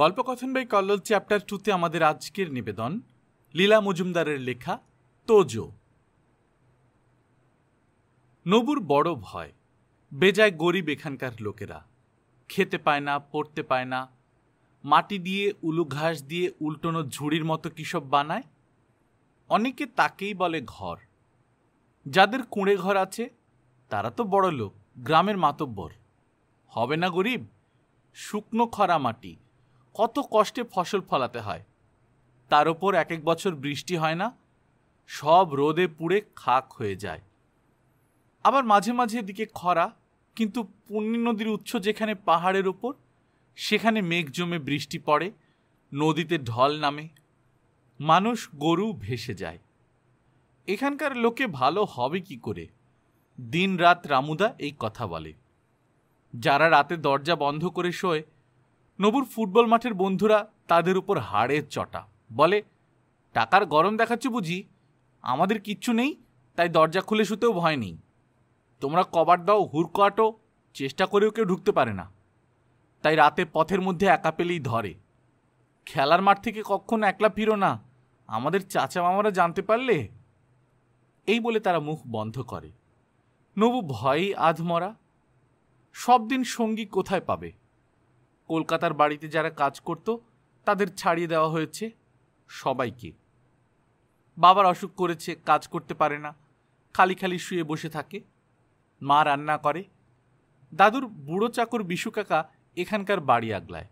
গল্পকথন by Kallol chapter টুতে আমাদের আজকের নিবেদন লীলা মজুমদারের লেখা তোজো নবুর বড় ভয় বেজায় গরিব এখানকার লোকেরা খেতে পায় না পড়তে পায় না মাটি দিয়ে উলু ঘাস দিয়ে উল্টোনো ঝুড়ির মতো কিসব বানায় অনেকে তাকেই বলে ঘর যাদের কুঁড়ে ঘর আছে তারা তো বড় লোক গ্রামের মাতব্বর হবে না গরিব শুকনো খরা মাটি কত কষ্টে ফসল ফলাতে হয় তার ওপর এক এক বছর বৃষ্টি হয় না সব রোদে পুড়ে খাক হয়ে যায় আবার মাঝে মাঝে এদিকে খরা কিন্তু পুণ্যি নদীর উৎস যেখানে পাহাড়ের ওপর সেখানে মেঘ জমে বৃষ্টি পড়ে নদীতে ঢল নামে মানুষ গরু ভেসে যায় এখানকার লোকে ভালো হবে কি করে দিন রাত রামুদা এই কথা বলে যারা রাতে দরজা বন্ধ করে শোয় নবুর ফুটবল মাঠের বন্ধুরা তাদের উপর হাড়ের চটা বলে টাকার গরম দেখাচ্ছে বুঝি আমাদের কিচ্ছু নেই তাই দরজা খুলে শুতেও ভয় নেই তোমরা কবার দাও হুড়কো আটো চেষ্টা করেও কেউ ঢুকতে পারে না তাই রাতে পথের মধ্যে একা পেলেই ধরে খেলার মাঠ থেকে কখন একলা ফিরো না আমাদের চাচা মামারা জানতে পারলে এই বলে তারা মুখ বন্ধ করে নবু ভয়েই আধমরা সব দিন সঙ্গী কোথায় পাবে কলকাতার বাড়িতে যারা কাজ করত তাদের ছাড়িয়ে দেওয়া হয়েছে সবাইকে বাবার অসুখ করেছে কাজ করতে পারে না খালি খালি শুয়ে বসে থাকে মা রান্না করে দাদুর বুড়ো চাকর বিশু কাকা এখানকার বাড়ি আগলায়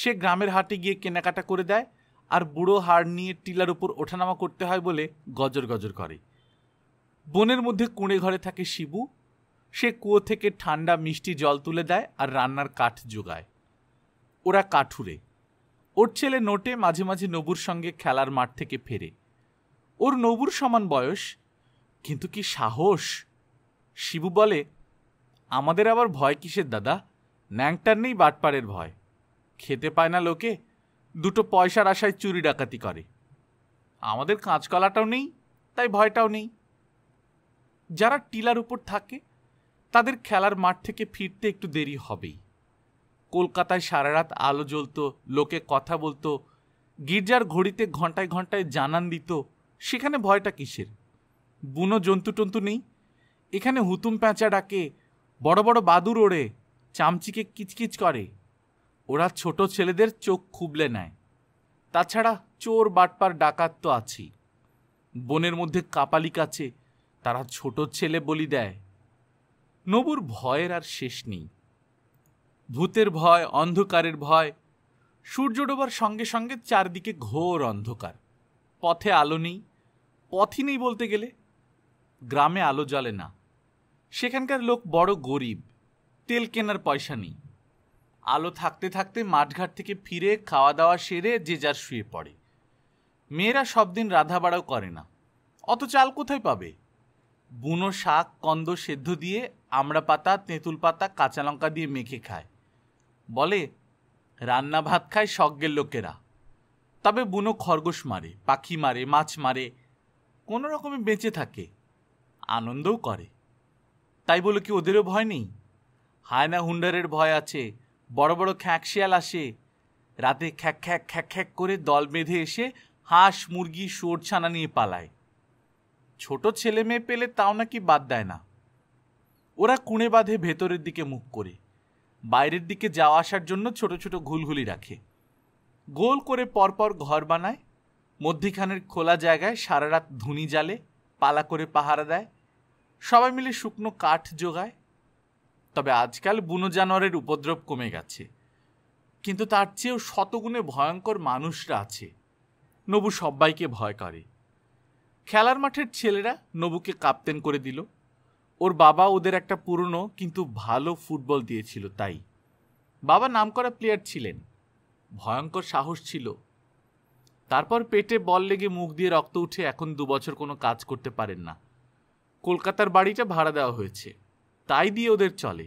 সে গ্রামের হাটে গিয়ে কেনাকাটা করে দেয় আর বুড়ো হাড় নিয়ে টিলার উপর ওঠানামা করতে হয় বলে গজর গজর করে বনের মধ্যে কুঁড়ে ঘরে থাকে শিবু সে কুয়ো থেকে ঠান্ডা মিষ্টি জল তুলে দেয় আর রান্নার কাঠ জোগায় ওরা কাঠুরে ওর ছেলে নোটে মাঝে মাঝে নবুর সঙ্গে খেলার মাঠ থেকে ফেরে ওর নবুর সমান বয়স কিন্তু কি সাহস শিবু বলে আমাদের আবার ভয় কিসের দাদা ন্যাংটার নেই বাটপাড়ের ভয় খেতে পায় না লোকে দুটো পয়সার আশায় চুরি ডাকাতি করে আমাদের কাঁচকলাটাও নেই তাই ভয়টাও নেই যারা টিলার উপর থাকে তাদের খেলার মাঠ থেকে ফিরতে একটু দেরি হবেই কলকাতায় সারা রাত আলো জ্বলত লোকে কথা বলতো গির্জার ঘড়িতে ঘন্টায় ঘন্টায় জানান দিত সেখানে ভয়টা কিসের বুনো জন্তু টন্তু নেই এখানে হুতুম প্যাঁচা ডাকে বড় বড় বাদুর ওড়ে চামচিকে কিচকিচ করে ওরা ছোট ছেলেদের চোখ খুবলে নেয় তাছাড়া চোর বাটপার ডাকাত তো আছেই বনের মধ্যে কাপালিক আছে তারা ছোট ছেলে বলি দেয় নবুর ভয়ের আর শেষ নেই ভূতের ভয় অন্ধকারের ভয় সূর্য ডোবার সঙ্গে সঙ্গে চারদিকে ঘোর অন্ধকার পথে আলো নেই পথই নেই বলতে গেলে গ্রামে আলো জ্বলে না সেখানকার লোক বড় গরিব তেল কেনার পয়সা নেই আলো থাকতে থাকতে মাঠঘাট থেকে ফিরে খাওয়া দাওয়া সেরে যে যার শুয়ে পড়ে মেয়েরা সব দিন বাড়াও করে না অত চাল কোথায় পাবে বুনো শাক কন্দ সেদ্ধ দিয়ে আমড়া পাতা তেঁতুল পাতা কাঁচা লঙ্কা দিয়ে মেখে খায় বলে রান্না ভাত খায় স্বজ্ঞের লোকেরা তবে বুনো খরগোশ মারে পাখি মারে মাছ মারে কোনো রকমে বেঁচে থাকে আনন্দও করে তাই বলে কি ওদেরও ভয় নেই হায়না হুন্ডারের ভয় আছে বড় বড় খ্যাঁক শিয়াল আসে রাতে খ্যাঁক খ্যাঁক খ্যাঁক খ্যাঁক করে দল বেঁধে এসে হাঁস মুরগি সোর ছানা নিয়ে পালায় ছোট ছেলে মেয়ে পেলে তাও নাকি বাদ দেয় না ওরা কুঁড়ে বাঁধে ভেতরের দিকে মুখ করে বাইরের দিকে যাওয়া আসার জন্য ছোট ছোট ঘুলঘুলি রাখে গোল করে পরপর ঘর বানায় মধ্যিখানের খোলা জায়গায় সারা রাত ধুনি জালে পালা করে পাহারা দেয় সবাই মিলে শুকনো কাঠ জোগায় তবে আজকাল বুনো জানোয়ারের উপদ্রব কমে গেছে কিন্তু তার চেয়েও শতগুণে ভয়ঙ্কর মানুষরা আছে নবু সবাইকে ভয় করে খেলার মাঠের ছেলেরা নবুকে কাপ্তেন করে দিল ওর বাবা ওদের একটা পুরনো কিন্তু ভালো ফুটবল দিয়েছিল তাই বাবা নামকরা প্লেয়ার ছিলেন ভয়ঙ্কর সাহস ছিল তারপর পেটে বল লেগে মুখ দিয়ে রক্ত উঠে এখন দুবছর কোনো কাজ করতে পারেন না কলকাতার বাড়িটা ভাড়া দেওয়া হয়েছে তাই দিয়ে ওদের চলে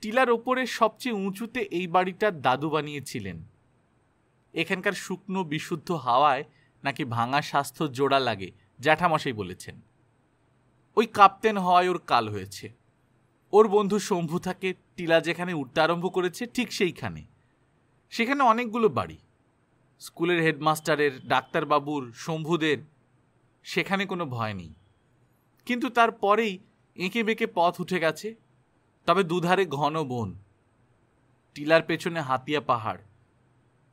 টিলার ওপরে সবচেয়ে উঁচুতে এই বাড়িটা দাদু বানিয়েছিলেন এখানকার শুকনো বিশুদ্ধ হাওয়ায় নাকি ভাঙা স্বাস্থ্য জোড়া লাগে জ্যাঠামশাই বলেছেন ওই কাপ্তেন হওয়ায় ওর কাল হয়েছে ওর বন্ধু শম্ভু থাকে টিলা যেখানে উঠতে আরম্ভ করেছে ঠিক সেইখানে সেখানে অনেকগুলো বাড়ি স্কুলের হেডমাস্টারের ডাক্তারবাবুর শম্ভুদের সেখানে কোনো ভয় নেই কিন্তু তারপরেই এঁকে বেঁকে পথ উঠে গেছে তবে দুধারে ঘন বন টিলার পেছনে হাতিয়া পাহাড়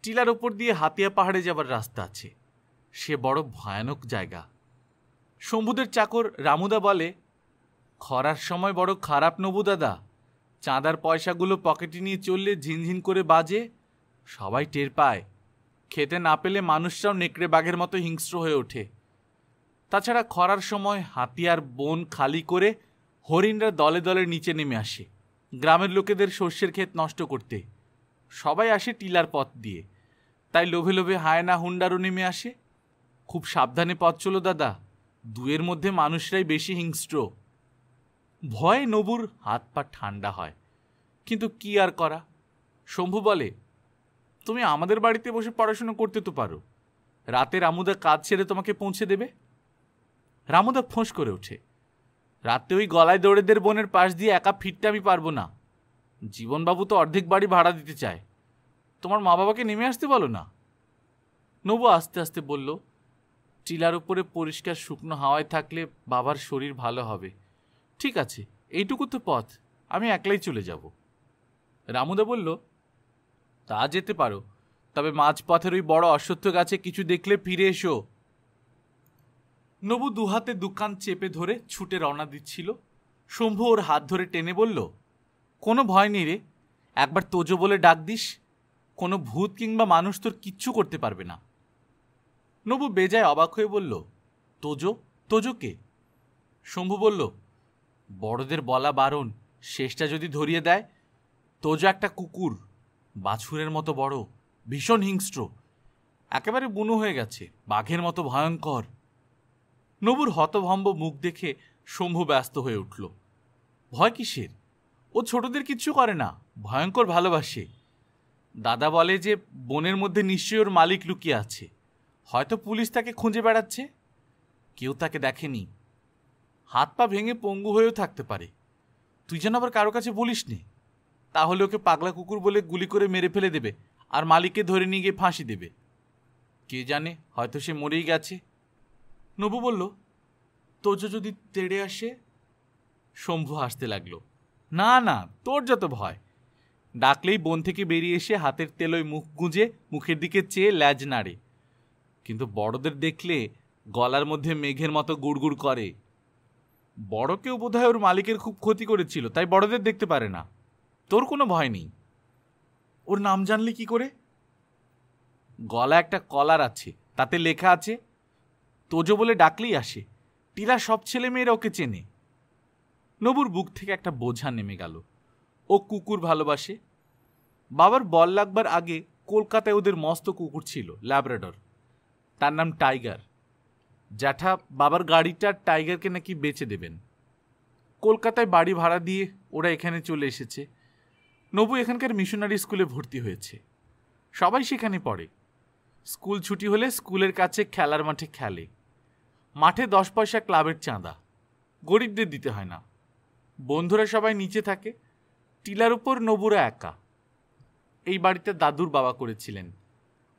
টিলার ওপর দিয়ে হাতিয়া পাহাড়ে যাবার রাস্তা আছে সে বড় ভয়ানক জায়গা শম্ভুদের চাকর রামুদা বলে খরার সময় বড় খারাপ নবু দাদা চাঁদার পয়সাগুলো পকেটে নিয়ে চললে ঝিনঝিন করে বাজে সবাই টের পায় খেতে না পেলে মানুষরাও নেকড়ে বাঘের মতো হিংস্র হয়ে ওঠে তাছাড়া খরার সময় হাতিয়ার বন খালি করে হরিণরা দলে দলে নিচে নেমে আসে গ্রামের লোকেদের শস্যের ক্ষেত নষ্ট করতে সবাই আসে টিলার পথ দিয়ে তাই লোভে লোভে হায়না হুন্ডারও নেমে আসে খুব সাবধানে পথ চলো দাদা দুয়ের মধ্যে মানুষরাই বেশি হিংস্র ভয়ে নবুর হাত পা ঠান্ডা হয় কিন্তু কি আর করা শম্ভু বলে তুমি আমাদের বাড়িতে বসে পড়াশুনো করতে তো পারো রাতে রামুদা কাজ ছেড়ে তোমাকে পৌঁছে দেবে রামুদা ফোঁস করে ওঠে রাতে ওই গলায় দৌড়েদের বোনের পাশ দিয়ে একা ফিরতে আমি পারবো না জীবনবাবু তো অর্ধেক বাড়ি ভাড়া দিতে চায় তোমার মা বাবাকে নেমে আসতে বলো না নবু আস্তে আস্তে বলল টিলার উপরে পরিষ্কার শুকনো হাওয়ায় থাকলে বাবার শরীর ভালো হবে ঠিক আছে এইটুকু তো পথ আমি একলাই চলে যাব রামুদা বলল তা যেতে পারো তবে মাঝপথের ওই বড় অশ্বত্থ গাছে কিছু দেখলে ফিরে এসো নবু দুহাতে দুকান চেপে ধরে ছুটে রওনা দিচ্ছিল শম্ভু ওর হাত ধরে টেনে বলল কোনো ভয় নেই রে একবার তোজো বলে ডাক দিস কোনো ভূত কিংবা মানুষ তোর কিচ্ছু করতে পারবে না নবু বেজায় অবাক হয়ে বলল তোজো তোজো কে শম্ভু বলল বড়দের বলা বারণ শেষটা যদি ধরিয়ে দেয় তোজো একটা কুকুর বাছুরের মতো বড় ভীষণ হিংস্র একেবারে বুনো হয়ে গেছে বাঘের মতো ভয়ঙ্কর নবুর হতভম্ব মুখ দেখে শম্ভু ব্যস্ত হয়ে উঠল ভয় কিসের ও ছোটদের কিচ্ছু করে না ভয়ঙ্কর ভালোবাসে দাদা বলে যে বনের মধ্যে নিশ্চয়ই ওর মালিক লুকিয়ে আছে হয়তো পুলিশ তাকে খুঁজে বেড়াচ্ছে কেউ তাকে দেখেনি হাত পা ভেঙে পঙ্গু হয়েও থাকতে পারে তুই যেন আবার কারো কাছে বলিস নি তাহলে ওকে পাগলা কুকুর বলে গুলি করে মেরে ফেলে দেবে আর মালিককে ধরে নিয়ে গিয়ে ফাঁসি দেবে কে জানে হয়তো সে মরেই গেছে নবু বলল তোজো যদি তেড়ে আসে শম্ভু হাসতে লাগলো না না তোর যত ভয় ডাকলেই বন থেকে বেরিয়ে এসে হাতের তেলোয় মুখ গুঁজে মুখের দিকে চেয়ে ল্যাজ নাড়ে কিন্তু বড়দের দেখলে গলার মধ্যে মেঘের মতো গুড়গুড় করে বড়কেও বোধহয় ওর মালিকের খুব ক্ষতি করেছিল তাই বড়দের দেখতে পারে না তোর কোনো ভয় নেই ওর নাম জানলি কি করে গলা একটা কলার আছে তাতে লেখা আছে তোজো বলে ডাকলেই আসে টিলা সব ছেলে মেয়েরা ওকে চেনে নবুর বুক থেকে একটা বোঝা নেমে গেল ও কুকুর ভালোবাসে বাবার বল লাগবার আগে কলকাতায় ওদের মস্ত কুকুর ছিল ল্যাবরেটর তার নাম টাইগার জ্যাঠা বাবার গাড়িটা টাইগারকে নাকি বেচে দেবেন কলকাতায় বাড়ি ভাড়া দিয়ে ওরা এখানে চলে এসেছে নবু এখানকার মিশনারি স্কুলে ভর্তি হয়েছে সবাই সেখানে পড়ে স্কুল ছুটি হলে স্কুলের কাছে খেলার মাঠে খেলে মাঠে দশ পয়সা ক্লাবের চাঁদা গরিবদের দিতে হয় না বন্ধুরা সবাই নিচে থাকে টিলার উপর নবুরা একা এই বাড়িতে দাদুর বাবা করেছিলেন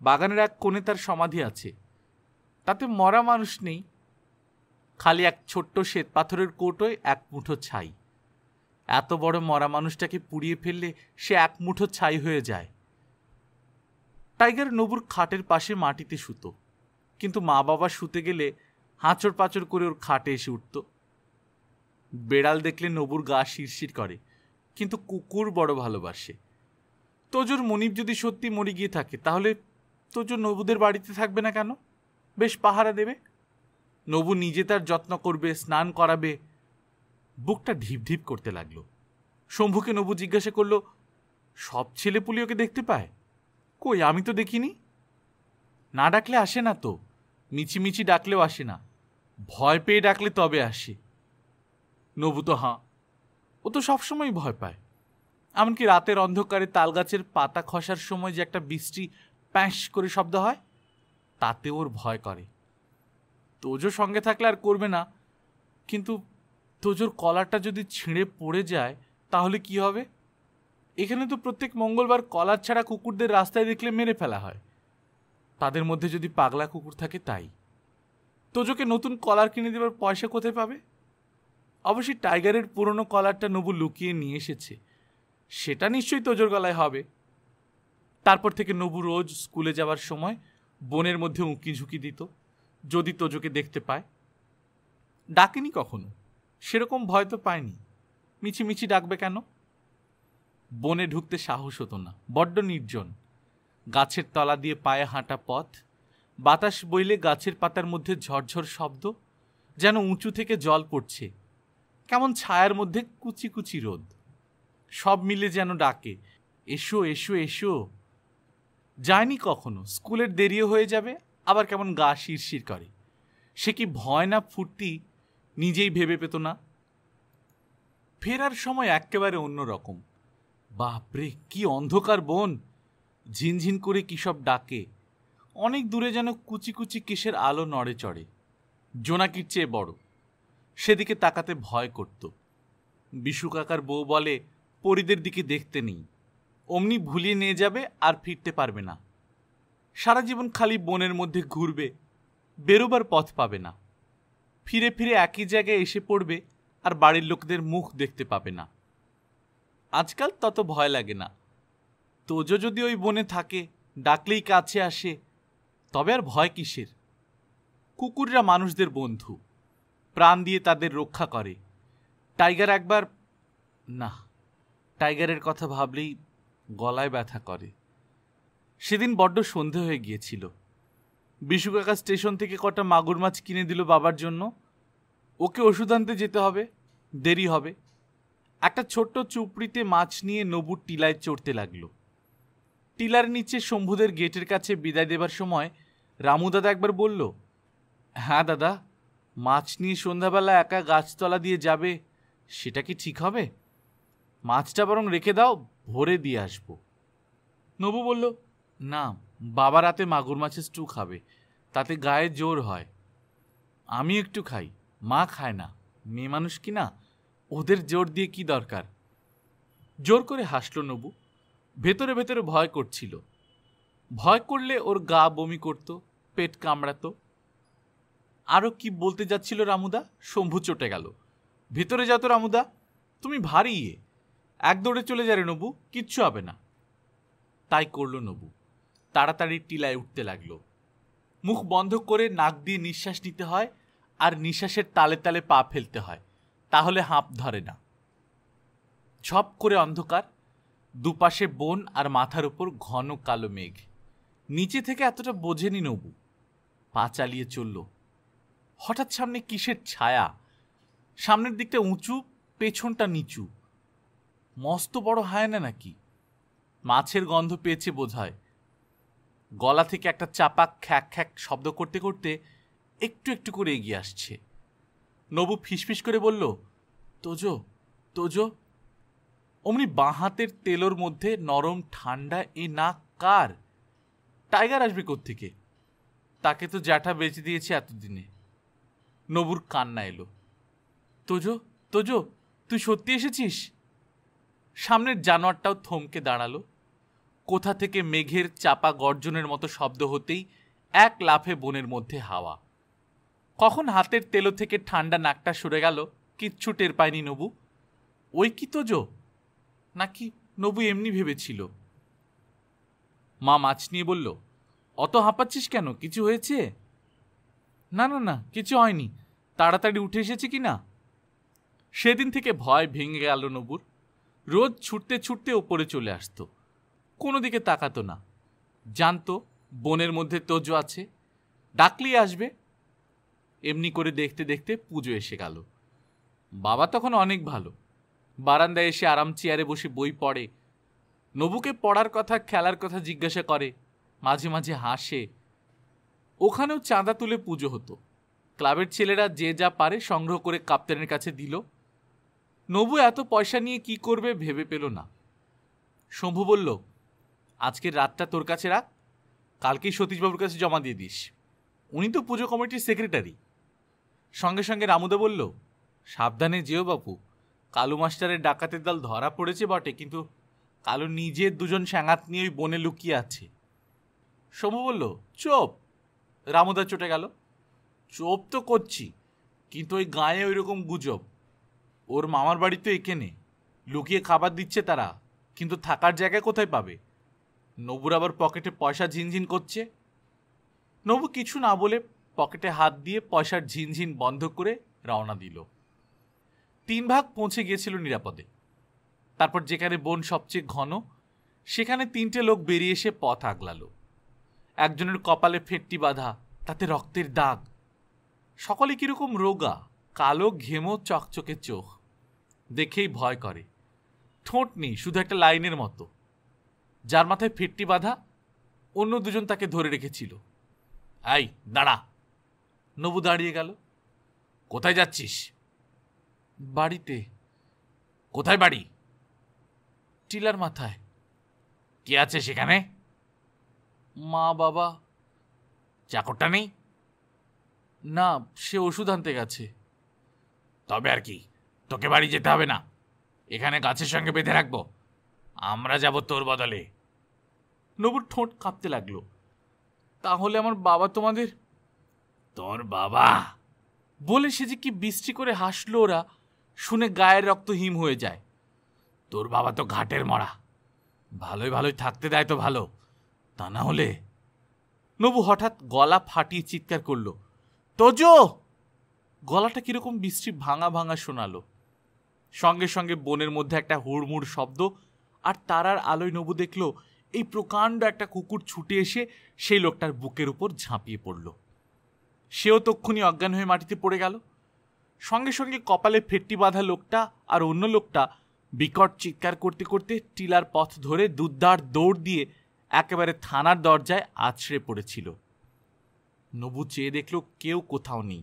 বাগানের এক কোণে তার সমাধি আছে তাতে মরা মানুষ নেই খালি এক ছোট্ট শ্বেত পাথরের কোটোয় এক মুঠো ছাই এত বড় মরা মানুষটাকে পুড়িয়ে ফেললে সে এক মুঠো ছাই হয়ে যায় টাইগার নবুর খাটের পাশে মাটিতে শুতো কিন্তু মা বাবা শুতে গেলে হাঁচড় পাঁচড় করে ওর খাটে এসে উঠত বেড়াল দেখলে নবুর গা শিরশির করে কিন্তু কুকুর বড় ভালোবাসে তোজোর মনিব যদি সত্যি মরে গিয়ে থাকে তাহলে তোজোর নবুদের বাড়িতে থাকবে না কেন বেশ পাহারা দেবে নবু নিজে তার যত্ন করবে স্নান করাবে বুকটা ঢিপ ঢিপ করতে লাগল শম্ভুকে নবু জিজ্ঞাসা করল সব ছেলেপুলি ওকে দেখতে পায় কই আমি তো দেখিনি না ডাকলে আসে না তো মিছিমিছি ডাকলেও আসে না ভয় পেয়ে ডাকলে তবে আসে নবু তো হাঁ ও তো সবসময় ভয় পায় এমনকি রাতের অন্ধকারে তালগাছের পাতা খসার সময় যে একটা বৃষ্টি প্যাঁস করে শব্দ হয় তাতে ওর ভয় করে তোজোর সঙ্গে থাকলে আর করবে না কিন্তু তোজোর কলারটা যদি ছিঁড়ে পড়ে যায় তাহলে কি হবে এখানে তো প্রত্যেক মঙ্গলবার কলার ছাড়া কুকুরদের রাস্তায় দেখলে মেরে ফেলা হয় তাদের মধ্যে যদি পাগলা কুকুর থাকে তাই তোজোকে নতুন কলার কিনে দেবার পয়সা কোথায় পাবে অবশ্যই টাইগারের পুরনো কলারটা নবু লুকিয়ে নিয়ে এসেছে সেটা নিশ্চয়ই তোজোর গলায় হবে তারপর থেকে নবু রোজ স্কুলে যাওয়ার সময় বনের মধ্যে উঁকি ঝুঁকি দিত যদি তোজোকে দেখতে পায় ডাকেনি কখনো সেরকম ভয় তো পায়নি মিছিমিছি ডাকবে কেন বনে ঢুকতে সাহস হতো না বড্ড নির্জন গাছের তলা দিয়ে পায়ে হাঁটা পথ বাতাস বইলে গাছের পাতার মধ্যে ঝরঝর শব্দ যেন উঁচু থেকে জল পড়ছে কেমন ছায়ার মধ্যে কুচি কুচি রোদ সব মিলে যেন ডাকে এসো এসো এসো যায়নি কখনো স্কুলের দেরিও হয়ে যাবে আবার কেমন গা শিরশির করে সে কি ভয় না ফুর্তি নিজেই ভেবে পেত না ফেরার সময় একেবারে অন্যরকম বাপরে কি অন্ধকার বোন ঝিনঝিন করে কী সব ডাকে অনেক দূরে যেন কুচি কুচি কিসের আলো নড়ে চড়ে জোনাকির চেয়ে বড় সেদিকে তাকাতে ভয় করত বিশু কাকার বউ বলে পরিদের দিকে দেখতে নেই অমনি ভুলিয়ে নিয়ে যাবে আর ফিরতে পারবে না সারা জীবন খালি বনের মধ্যে ঘুরবে বেরোবার পথ পাবে না ফিরে ফিরে একই জায়গায় এসে পড়বে আর বাড়ির লোকদের মুখ দেখতে পাবে না আজকাল তত ভয় লাগে না তোজো যদি ওই বনে থাকে ডাকলেই কাছে আসে তবে আর ভয় কিসের কুকুররা মানুষদের বন্ধু প্রাণ দিয়ে তাদের রক্ষা করে টাইগার একবার না টাইগারের কথা ভাবলেই গলায় ব্যথা করে সেদিন বড্ড সন্ধে হয়ে গিয়েছিল বিশুকাকা স্টেশন থেকে কটা মাগুর মাছ কিনে দিল বাবার জন্য ওকে ওষুধ আনতে যেতে হবে দেরি হবে একটা ছোট্ট চুপড়িতে মাছ নিয়ে নবুর টিলায় চড়তে লাগলো টিলার নিচে শম্ভুদের গেটের কাছে বিদায় দেবার সময় রামু দাদা একবার বলল হ্যাঁ দাদা মাছ নিয়ে সন্ধ্যাবেলা একা গাছতলা দিয়ে যাবে সেটা কি ঠিক হবে মাছটা বরং রেখে দাও ভরে দিয়ে আসব নবু বলল না বাবা রাতে মাগুর মাছের স্টু খাবে তাতে গায়ে জোর হয় আমি একটু খাই মা খায় না মেয়ে মানুষ কি না ওদের জোর দিয়ে কি দরকার জোর করে হাসল নবু ভেতরে ভেতরে ভয় করছিল ভয় করলে ওর গা বমি করত পেট কামড়াতো আরও কি বলতে যাচ্ছিল রামুদা শম্ভু চটে গেল ভিতরে যাত রামুদা তুমি ভারী ইয়ে। এক দৌড়ে চলে যাবে নবু কিচ্ছু হবে না তাই করল নবু তাড়াতাড়ি টিলায় উঠতে লাগল মুখ বন্ধ করে নাক দিয়ে নিঃশ্বাস নিতে হয় আর নিঃশ্বাসের তালে তালে পা ফেলতে হয় তাহলে হাঁপ ধরে না ঝপ করে অন্ধকার দুপাশে বন আর মাথার উপর ঘন কালো মেঘ নিচে থেকে এতটা বোঝেনি নবু পা চালিয়ে চলল হঠাৎ সামনে কিসের ছায়া সামনের দিকটা উঁচু পেছনটা নিচু মস্ত বড় হায়না নাকি মাছের গন্ধ পেয়েছে বোঝায় গলা থেকে একটা চাপা খ্যাক খ্যাক শব্দ করতে করতে একটু একটু করে এগিয়ে আসছে নবু ফিসফিস করে বলল তোজো তোজো অমনি বাঁ হাতের তেলোর মধ্যে নরম ঠান্ডা এ নাক কার টাইগার আসবে থেকে তাকে তো জ্যাঠা বেঁচে দিয়েছে এতদিনে নবুর কান্না এলো তোজো তোজো তুই সত্যি এসেছিস সামনের জানোয়ারটাও থমকে দাঁড়ালো কোথা থেকে মেঘের চাপা গর্জনের মতো শব্দ হতেই এক লাফে বনের মধ্যে হাওয়া কখন হাতের তেলো থেকে ঠান্ডা নাকটা সরে গেল কিচ্ছু টের পায়নি নবু ওই কি তো জো নাকি নবু এমনি ভেবেছিল মা মাছ নিয়ে বলল অত হাঁপাচ্ছিস কেন কিছু হয়েছে না না না কিছু হয়নি তাড়াতাড়ি উঠে এসেছে কি না সেদিন থেকে ভয় ভেঙে গেল নবুর রোজ ছুটতে ছুটতে ওপরে চলে আসত কোনো দিকে তাকাতো না জানতো বনের মধ্যে তোজো আছে ডাকলেই আসবে এমনি করে দেখতে দেখতে পুজো এসে গেল বাবা তখন অনেক ভালো বারান্দায় এসে আরাম চেয়ারে বসে বই পড়ে নবুকে পড়ার কথা খেলার কথা জিজ্ঞাসা করে মাঝে মাঝে হাসে ওখানেও চাঁদা তুলে পুজো হতো ক্লাবের ছেলেরা যে যা পারে সংগ্রহ করে কাপ্তেনের কাছে দিল নবু এত পয়সা নিয়ে কি করবে ভেবে পেল না শম্ভু বলল আজকের রাতটা তোর কাছে রাখ কালকেই সতীশবাবুর কাছে জমা দিয়ে দিস উনি তো পুজো কমিটির সেক্রেটারি সঙ্গে সঙ্গে রামুদা বলল সাবধানে যেও বাপু কালু মাস্টারের ডাকাতের দল ধরা পড়েছে বটে কিন্তু কালু নিজে দুজন স্যাঙাত নিয়ে ওই বনে লুকিয়ে আছে শম্ভু বলল চোপ রামুদা চটে গেল চোপ তো করছি কিন্তু ওই গায়ে ওই রকম গুজব ওর মামার বাড়ি তো একে নে লুকিয়ে খাবার দিচ্ছে তারা কিন্তু থাকার জায়গা কোথায় পাবে নবুর আবার পকেটে পয়সা ঝিনঝিন করছে নবু কিছু না বলে পকেটে হাত দিয়ে পয়সার ঝিনঝিন বন্ধ করে রওনা দিল তিন ভাগ পৌঁছে গিয়েছিল নিরাপদে তারপর যেখানে বন সবচেয়ে ঘন সেখানে তিনটে লোক বেরিয়ে এসে পথ আগলালো একজনের কপালে ফেটটি বাঁধা তাতে রক্তের দাগ সকলে কীরকম রোগা কালো ঘেমো চকচকে চোখ দেখেই ভয় করে ঠোঁট নেই শুধু একটা লাইনের মতো যার মাথায় ফিরটি বাঁধা অন্য দুজন তাকে ধরে রেখেছিল আই দাঁড়া নবু দাঁড়িয়ে গেল কোথায় যাচ্ছিস বাড়িতে কোথায় বাড়ি টিলার মাথায় কে আছে সেখানে মা বাবা চাকরটা নেই না সে ওষুধ আনতে গেছে তবে আর কি তোকে বাড়ি যেতে হবে না এখানে গাছের সঙ্গে বেঁধে রাখবো আমরা যাব তোর বদলে নবুর ঠোঁট কাঁপতে লাগলো তাহলে আমার বাবা তোমাদের তোর বাবা বলে সে যে কি বৃষ্টি করে হাসলো ওরা শুনে গায়ের রক্ত হিম হয়ে যায় তোর বাবা তো ঘাটের মরা ভালোই ভালোই থাকতে দেয় তো ভালো তা না হলে নবু হঠাৎ গলা ফাটিয়ে চিৎকার করলো তোজো গলাটা কীরকম বৃষ্টি ভাঙা ভাঙা শোনালো সঙ্গে সঙ্গে বনের মধ্যে একটা হুড়মুড় শব্দ আর তারার আলোয় নবু দেখল এই প্রকাণ্ড একটা কুকুর ছুটে এসে সেই লোকটার বুকের উপর ঝাঁপিয়ে পড়ল সেও তক্ষুনি অজ্ঞান হয়ে মাটিতে পড়ে গেল সঙ্গে সঙ্গে কপালে ফেটটি বাঁধা লোকটা আর অন্য লোকটা বিকট চিৎকার করতে করতে টিলার পথ ধরে দুদ্দার দৌড় দিয়ে একেবারে থানার দরজায় আছড়ে পড়েছিল নবু চেয়ে দেখল কেউ কোথাও নেই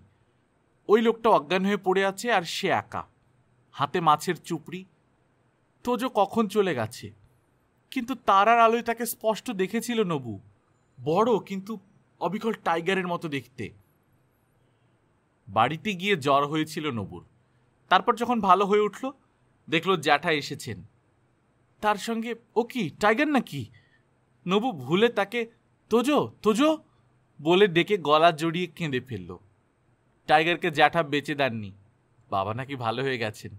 ওই লোকটা অজ্ঞান হয়ে পড়ে আছে আর সে একা হাতে মাছের চুপড়ি তোজো কখন চলে গেছে কিন্তু তারার আলোয় তাকে স্পষ্ট দেখেছিল নবু বড় কিন্তু অবিকল টাইগারের মতো দেখতে বাড়িতে গিয়ে জ্বর হয়েছিল নবুর তারপর যখন ভালো হয়ে উঠল দেখল জ্যাঠা এসেছেন তার সঙ্গে ও কি টাইগার না কি নবু ভুলে তাকে তোজো তোজো বলে ডেকে গলা জড়িয়ে কেঁদে ফেলল টাইগারকে জ্যাঠা বেঁচে দেননি বাবা নাকি ভালো হয়ে গেছেন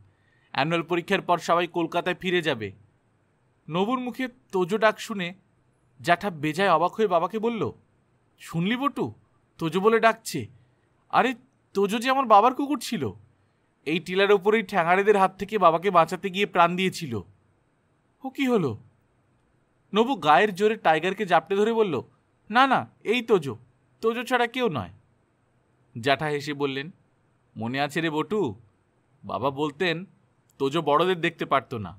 অ্যানুয়াল পরীক্ষার পর সবাই কলকাতায় ফিরে যাবে নবুর মুখে তোজো ডাক শুনে জ্যাঠা বেজায় অবাক হয়ে বাবাকে বলল শুনলি বটু তোজো বলে ডাকছে আরে তোজো যে আমার বাবার কুকুর ছিল এই টিলার ওপরেই ঠ্যাঙাড়েদের হাত থেকে বাবাকে বাঁচাতে গিয়ে প্রাণ দিয়েছিল ও কি হলো নবু গায়ের জোরে টাইগারকে জাপটে ধরে বলল না না এই তোজো তোজো ছাড়া কেউ নয় জ্যাঠা হেসে বললেন মনে আছে রে বটু বাবা বলতেন তোজো বড়দের দেখতে পারতো না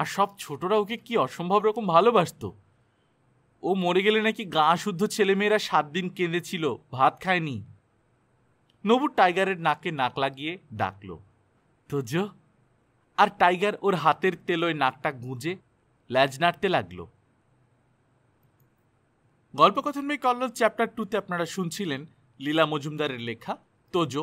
আর সব ছোটরা ওকে কি অসম্ভব রকম ভালোবাসত ও মরে গেলে নাকি গা শুদ্ধ ছেলেমেয়েরা সাত দিন কেঁদেছিল ভাত খায়নি নবু টাইগারের নাকে নাক লাগিয়ে ডাকল তোজো আর টাইগার ওর হাতের তেলোয় নাকটা গুঁজে ল্যাজ নাড়তে লাগলো গল্পকথন মেয়ে কল্ল চ্যাপ্টার টুতে আপনারা শুনছিলেন লীলা মজুমদারের লেখা তোজো